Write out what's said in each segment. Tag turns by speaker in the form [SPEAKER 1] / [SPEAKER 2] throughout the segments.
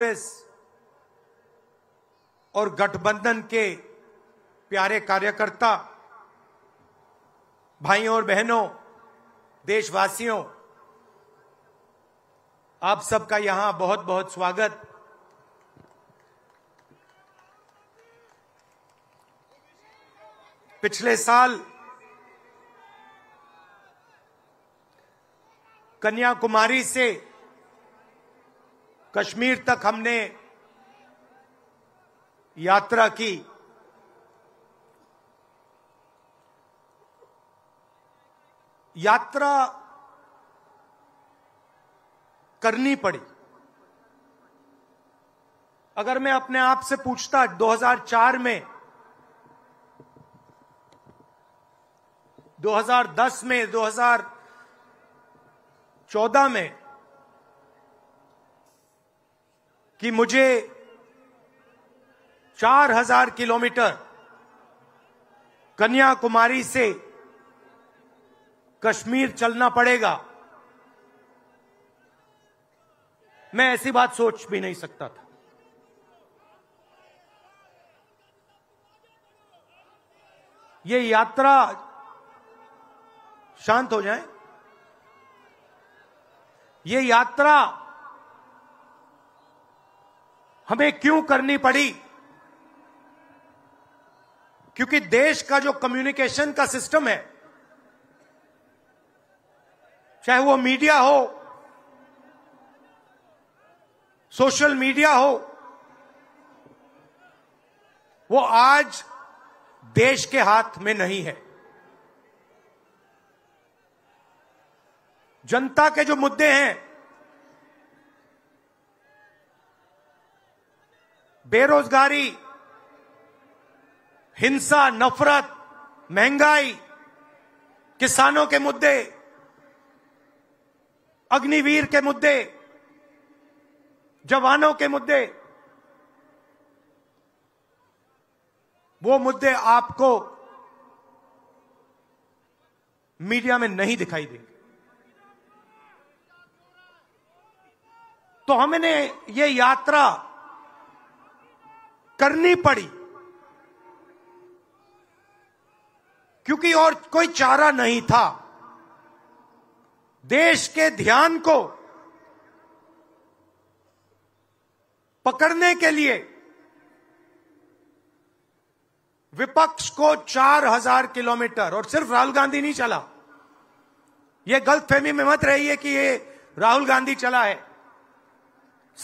[SPEAKER 1] कांग्रेस और गठबंधन के प्यारे कार्यकर्ता भाइयों और बहनों देशवासियों आप सबका यहां बहुत बहुत स्वागत पिछले साल कन्याकुमारी से कश्मीर तक हमने यात्रा की यात्रा करनी पड़ी अगर मैं अपने आप से पूछता 2004 में 2010 में 2014 में कि मुझे 4000 किलोमीटर कन्याकुमारी से कश्मीर चलना पड़ेगा मैं ऐसी बात सोच भी नहीं सकता था ये यात्रा शांत हो जाए ये यात्रा हमें क्यों करनी पड़ी क्योंकि देश का जो कम्युनिकेशन का सिस्टम है चाहे वो मीडिया हो सोशल मीडिया हो वो आज देश के हाथ में नहीं है जनता के जो मुद्दे हैं बेरोजगारी हिंसा नफरत महंगाई किसानों के मुद्दे अग्निवीर के मुद्दे जवानों के मुद्दे वो मुद्दे आपको मीडिया में नहीं दिखाई देंगे तो हमने ये यात्रा करनी पड़ी क्योंकि और कोई चारा नहीं था देश के ध्यान को पकड़ने के लिए विपक्ष को 4000 किलोमीटर और सिर्फ राहुल गांधी नहीं चला यह गलतफहमी में मत रहिए कि ये राहुल गांधी चला है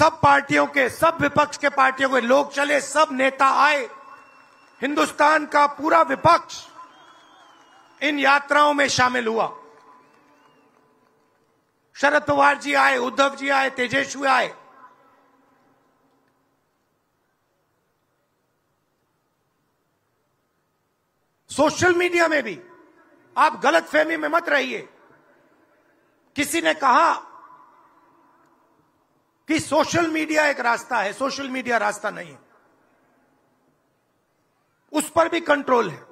[SPEAKER 1] सब पार्टियों के सब विपक्ष के पार्टियों के लोग चले सब नेता आए हिंदुस्तान का पूरा विपक्ष इन यात्राओं में शामिल हुआ शरद पवार जी आए उद्धव जी आए तेजस्वी आए सोशल मीडिया में भी आप गलत फहमी में मत रहिए किसी ने कहा कि सोशल मीडिया एक रास्ता है सोशल मीडिया रास्ता नहीं है उस पर भी कंट्रोल है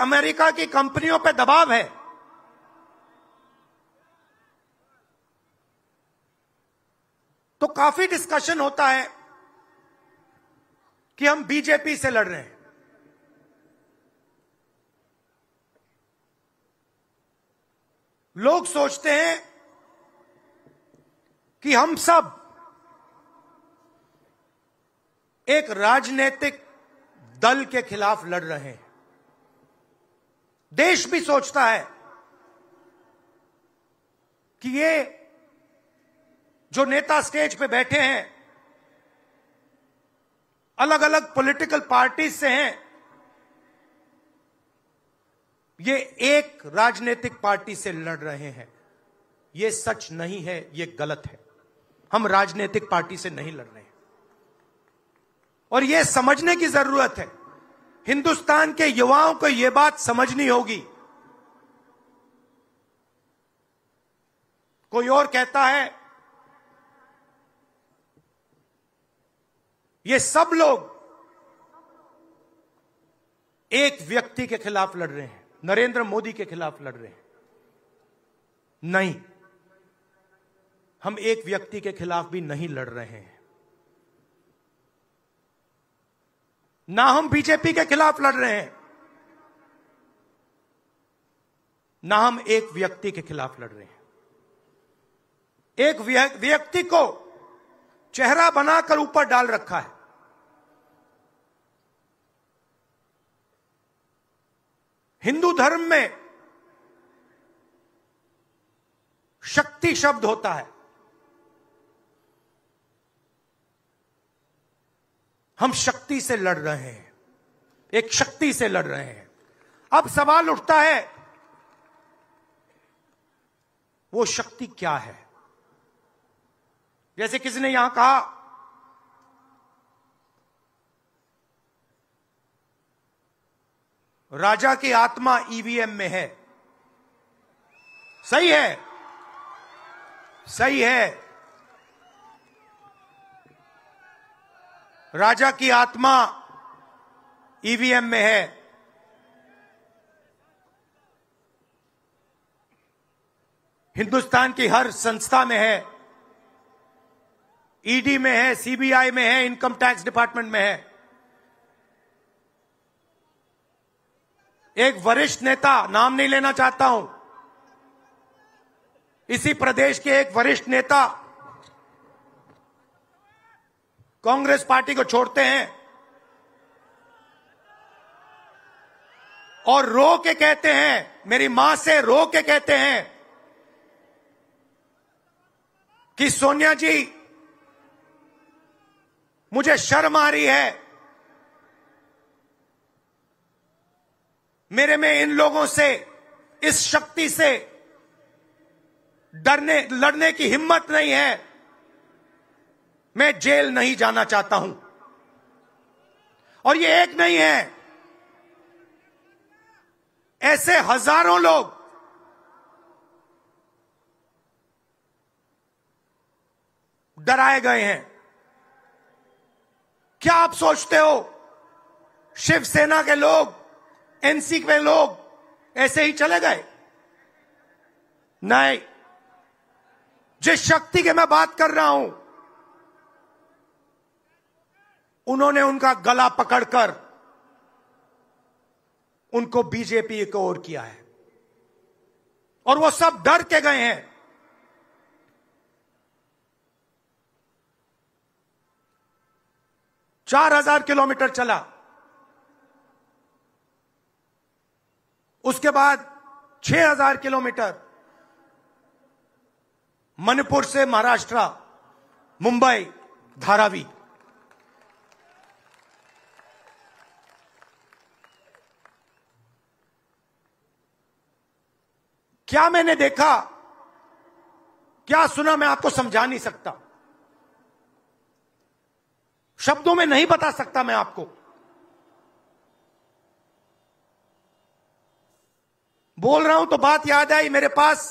[SPEAKER 1] अमेरिका की कंपनियों पर दबाव है तो काफी डिस्कशन होता है कि हम बीजेपी से लड़ रहे हैं लोग सोचते हैं कि हम सब एक राजनीतिक दल के खिलाफ लड़ रहे हैं देश भी सोचता है कि ये जो नेता स्टेज पे बैठे हैं अलग अलग पॉलिटिकल पार्टीज से हैं ये एक राजनीतिक पार्टी से लड़ रहे हैं ये सच नहीं है ये गलत है हम राजनीतिक पार्टी से नहीं लड़ रहे हैं और यह समझने की जरूरत है हिंदुस्तान के युवाओं को यह बात समझनी होगी कोई और कहता है ये सब लोग एक व्यक्ति के खिलाफ लड़ रहे हैं नरेंद्र मोदी के खिलाफ लड़ रहे हैं नहीं हम एक व्यक्ति के खिलाफ भी नहीं लड़ रहे हैं ना हम बीजेपी के खिलाफ लड़ रहे हैं ना हम एक व्यक्ति के खिलाफ लड़ रहे हैं एक व्यक्ति को चेहरा बनाकर ऊपर डाल रखा है हिंदू धर्म में शक्ति शब्द होता है हम शक्ति से लड़ रहे हैं एक शक्ति से लड़ रहे हैं अब सवाल उठता है वो शक्ति क्या है जैसे किसी ने यहां कहा राजा की आत्मा ईवीएम में है सही है सही है राजा की आत्मा ईवीएम में है हिंदुस्तान की हर संस्था में है ईडी में है सीबीआई में है इनकम टैक्स डिपार्टमेंट में है एक वरिष्ठ नेता नाम नहीं लेना चाहता हूं इसी प्रदेश के एक वरिष्ठ नेता कांग्रेस पार्टी को छोड़ते हैं और रो के कहते हैं मेरी मां से रो के कहते हैं कि सोनिया जी मुझे शर्म आ रही है मेरे में इन लोगों से इस शक्ति से डरने लड़ने की हिम्मत नहीं है मैं जेल नहीं जाना चाहता हूं और ये एक नहीं है ऐसे हजारों लोग डराए गए हैं क्या आप सोचते हो शिवसेना के लोग एनसी के लोग ऐसे ही चले गए नहीं जिस शक्ति की मैं बात कर रहा हूं उन्होंने उनका गला पकड़कर उनको बीजेपी को ओर किया है और वो सब डर के गए हैं चार हजार किलोमीटर चला उसके बाद छह हजार किलोमीटर मणिपुर से महाराष्ट्र मुंबई धारावी क्या मैंने देखा क्या सुना मैं आपको समझा नहीं सकता शब्दों में नहीं बता सकता मैं आपको बोल रहा हूं तो बात याद आई मेरे पास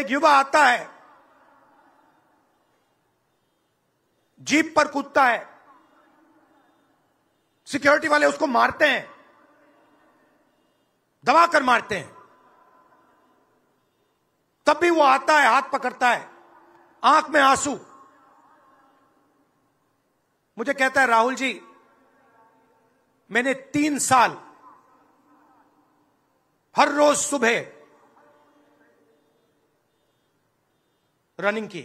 [SPEAKER 1] एक युवा आता है जीप पर कूदता है सिक्योरिटी वाले उसको मारते हैं दबा कर मारते हैं तब भी वो आता है हाथ पकड़ता है आंख में आंसू मुझे कहता है राहुल जी मैंने तीन साल हर रोज सुबह रनिंग की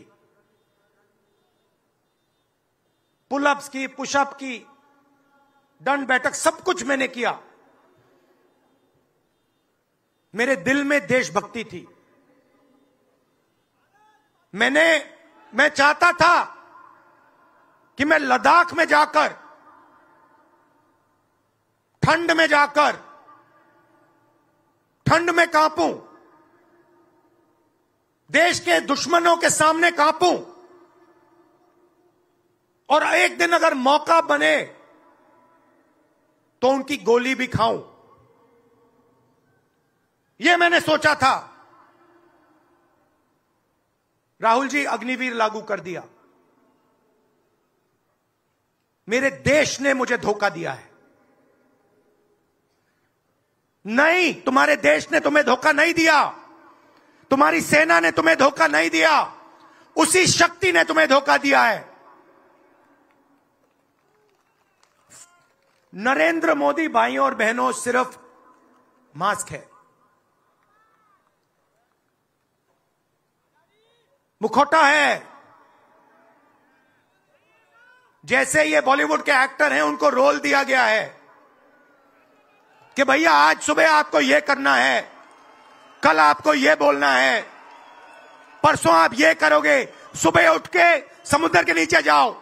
[SPEAKER 1] पुलअप्स की पुशअप की दंड बैठक सब कुछ मैंने किया मेरे दिल में देशभक्ति थी मैंने मैं चाहता था कि मैं लद्दाख में जाकर ठंड में जाकर ठंड में कांपूं देश के दुश्मनों के सामने कांपूं और एक दिन अगर मौका बने तो उनकी गोली भी खाऊं यह मैंने सोचा था राहुल जी अग्निवीर लागू कर दिया मेरे देश ने मुझे धोखा दिया है नहीं तुम्हारे देश ने तुम्हें धोखा नहीं दिया तुम्हारी सेना ने तुम्हें धोखा नहीं दिया उसी शक्ति ने तुम्हें धोखा दिया है नरेंद्र मोदी भाइयों और बहनों सिर्फ मास्क है मुखौटा है जैसे ये बॉलीवुड के एक्टर हैं उनको रोल दिया गया है कि भैया आज सुबह आपको ये करना है कल आपको ये बोलना है परसों आप ये करोगे सुबह उठ के समुद्र के नीचे जाओ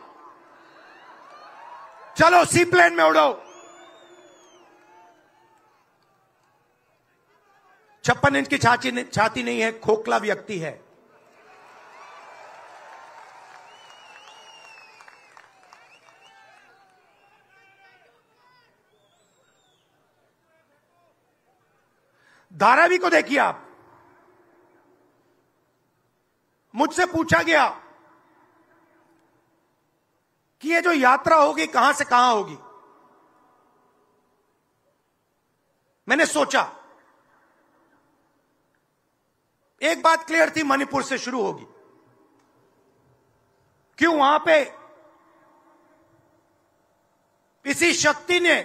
[SPEAKER 1] चलो सी प्लेन में उड़ो छप्पन इंच की छाती छाती नहीं है खोखला व्यक्ति है धारावी को देखिए आप मुझसे पूछा गया कि ये जो यात्रा होगी कहां से कहां होगी मैंने सोचा एक बात क्लियर थी मणिपुर से शुरू होगी क्यों वहां पे इसी शक्ति ने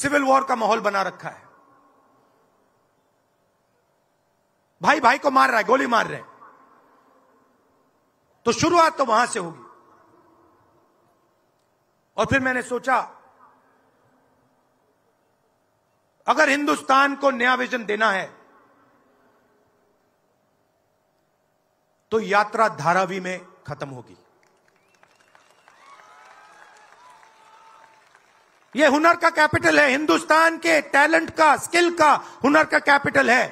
[SPEAKER 1] सिविल वॉर का माहौल बना रखा है भाई भाई को मार रहा है गोली मार रहे तो शुरुआत तो वहां से होगी और फिर मैंने सोचा अगर हिंदुस्तान को नया विजन देना है तो यात्रा धारावी में खत्म होगी यह हुनर का कैपिटल है हिंदुस्तान के टैलेंट का स्किल का हुनर का कैपिटल है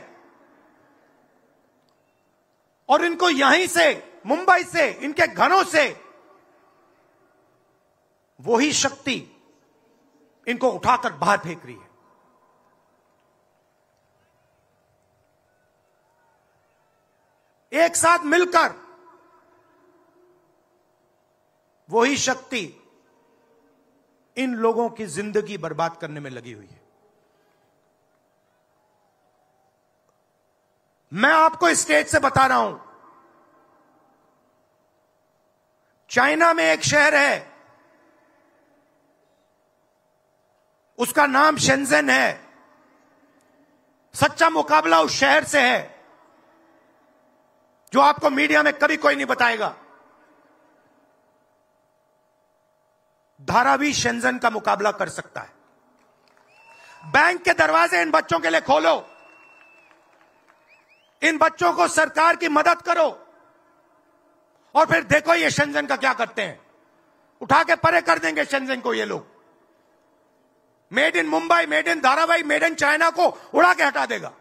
[SPEAKER 1] और इनको यहीं से मुंबई से इनके घरों से वही शक्ति इनको उठाकर बाहर फेंक रही है एक साथ मिलकर वही शक्ति इन लोगों की जिंदगी बर्बाद करने में लगी हुई है मैं आपको स्टेज से बता रहा हूं चाइना में एक शहर है उसका नाम शेंजन है सच्चा मुकाबला उस शहर से है जो आपको मीडिया में कभी कोई नहीं बताएगा धारा भी शेंजन का मुकाबला कर सकता है बैंक के दरवाजे इन बच्चों के लिए खोलो इन बच्चों को सरकार की मदद करो और फिर देखो ये शंजन का क्या करते हैं उठा के परे कर देंगे शंजन को ये लोग made in Mumbai made in Dharavi made in China को उड़ा के हटा देगा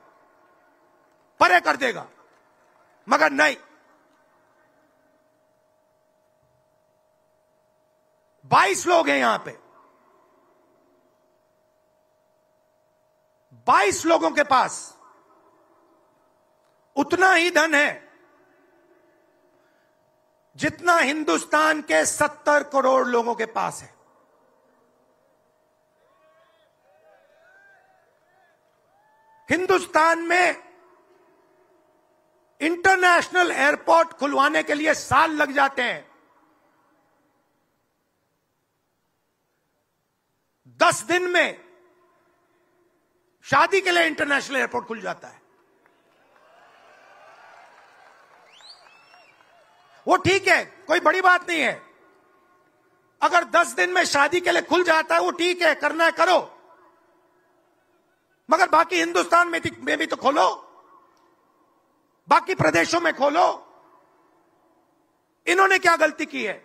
[SPEAKER 1] परे कर देगा मगर नहीं बाईस लोग हैं यहां पे बाईस लोगों के पास उतना ही धन है जितना हिंदुस्तान के सत्तर करोड़ लोगों के पास है हिंदुस्तान में इंटरनेशनल एयरपोर्ट खुलवाने के लिए साल लग जाते हैं दस दिन में शादी के लिए इंटरनेशनल एयरपोर्ट खुल जाता है वो ठीक है कोई बड़ी बात नहीं है अगर दस दिन में शादी के लिए खुल जाता है वो ठीक है करना है करो मगर बाकी हिंदुस्तान में, में भी तो खोलो बाकी प्रदेशों में खोलो इन्होंने क्या गलती की है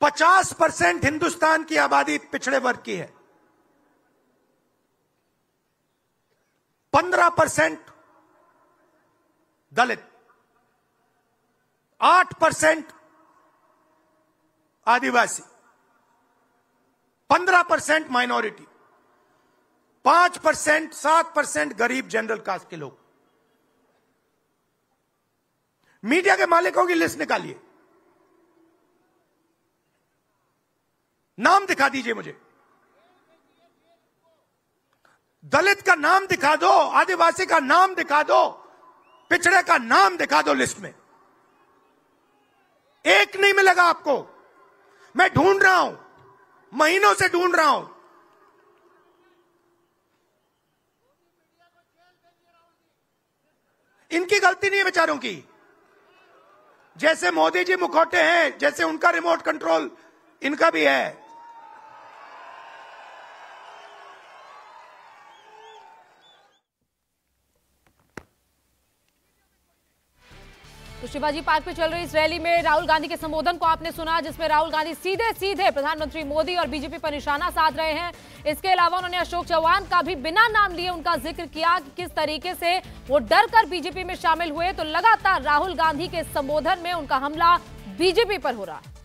[SPEAKER 1] पचास परसेंट हिंदुस्तान की आबादी पिछड़े वर्ग की है पंद्रह परसेंट दलित आठ परसेंट आदिवासी पंद्रह परसेंट माइनॉरिटी पांच परसेंट सात परसेंट गरीब जनरल कास्ट के लोग मीडिया के मालिकों की लिस्ट निकालिए नाम दिखा दीजिए मुझे दलित का नाम दिखा दो आदिवासी का नाम दिखा दो पिछड़े का नाम दिखा दो लिस्ट में एक नहीं मिलेगा आपको मैं ढूंढ रहा हूं महीनों से ढूंढ रहा हूं इनकी गलती नहीं है बेचारों की जैसे मोदी जी मुखौटे हैं जैसे उनका रिमोट कंट्रोल इनका भी है तो शिवाजी पार्क में चल रही इस रैली में राहुल गांधी के संबोधन को आपने सुना जिसमें राहुल गांधी सीधे सीधे प्रधानमंत्री मोदी और बीजेपी पर निशाना साध रहे हैं इसके अलावा उन्होंने अशोक चौहान का भी बिना नाम लिए उनका जिक्र किया कि किस तरीके से वो डर कर बीजेपी में शामिल हुए तो लगातार राहुल गांधी के संबोधन में उनका हमला बीजेपी पर हो रहा है